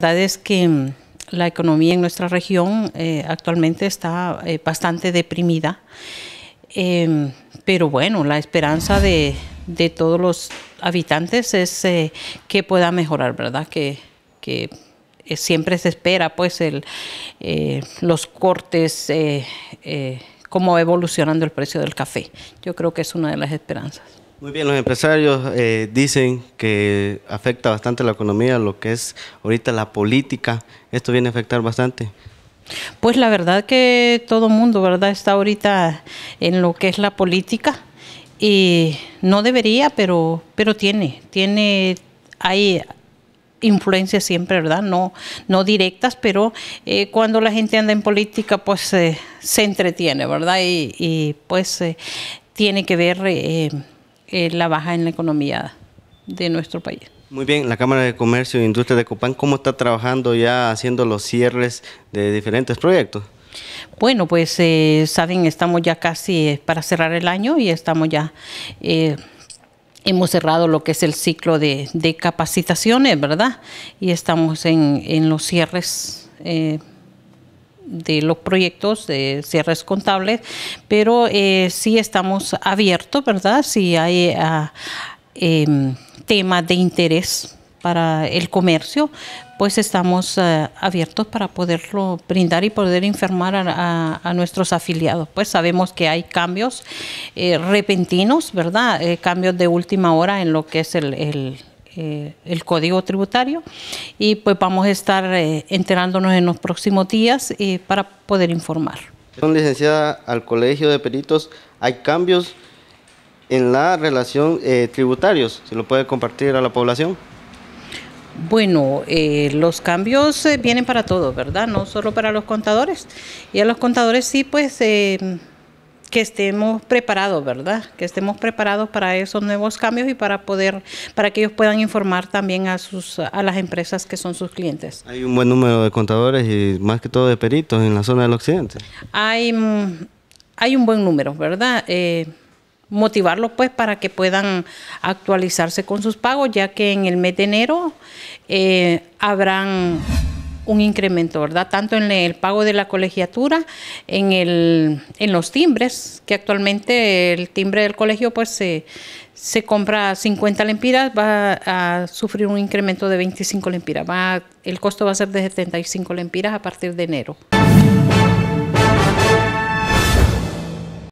La verdad es que mm, la economía en nuestra región eh, actualmente está eh, bastante deprimida, em, pero bueno, la esperanza de, todos los habitantes es eh, que pueda mejorar, ¿verdad? Que, siempre se espera pues los cortes, cómo evolucionando el precio del café. Yo creo que es una de las esperanzas. Muy bien, los empresarios eh, dicen que afecta bastante la economía, lo que es ahorita la política. ¿Esto viene a afectar bastante? Pues la verdad que todo mundo, ¿verdad? Está ahorita en lo que es la política y no debería, pero, pero tiene, tiene, hay influencias siempre, ¿verdad? No, no directas, pero eh, cuando la gente anda en política, pues eh, se entretiene, ¿verdad? Y, pues tiene que ver eh, la baja en la economía de nuestro país. Muy bien, la Cámara de Comercio e Industria de Copán, ¿cómo está trabajando ya haciendo los cierres de diferentes proyectos? Bueno, pues eh, saben, estamos ya casi eh, para cerrar el año y estamos ya... hemos cerrado lo que es el ciclo de, capacitaciones, ¿verdad? Y estamos en, los cierres de los proyectos de cierres contables, pero eh, sí estamos abiertos, ¿verdad? Si hay ah, eh, em, temas de interés para el comercio, pues estamos eh, abiertos para poderlo brindar y poder informar a, nuestros afiliados. Pues sabemos que hay cambios eh, repentinos, ¿verdad? Eh, cambios de última hora en lo que es el eh, el código tributario y pues vamos a estar eh, enterándonos en los próximos días eh, para poder informar. Licenciada, al Colegio de Peritos hay cambios en la relación tributarios, ¿se lo puede compartir a la población? Bueno, los cambios vienen para todos, ¿verdad? No solo para los contadores. Y a los contadores sí, pues que estemos preparados, ¿verdad? Que estemos preparados para esos nuevos cambios y para poder, para que ellos puedan informar también a sus, a las empresas que son sus clientes. Hay un buen número de contadores y más que todo de peritos en la zona del occidente. Hay, mm, hay un buen número, ¿verdad? Eh, motivarlos pues para que puedan actualizarse con sus pagos, ya que en el mes de enero eh, habrán un incremento, ¿verdad? Tanto en el pago de la colegiatura, en, el, en los timbres, que actualmente el timbre del colegio pues se, compra 50 lempiras, va a sufrir un incremento de 25 lempiras, va, el costo va a ser de 75 lempiras a partir de enero.